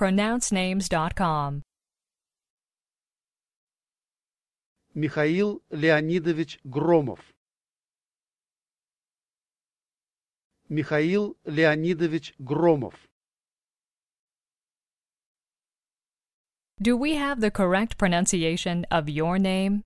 pronouncenames.com. Михаил Леонидович Громов. Михаил Леонидович Громов. Do we have the correct pronunciation of your name?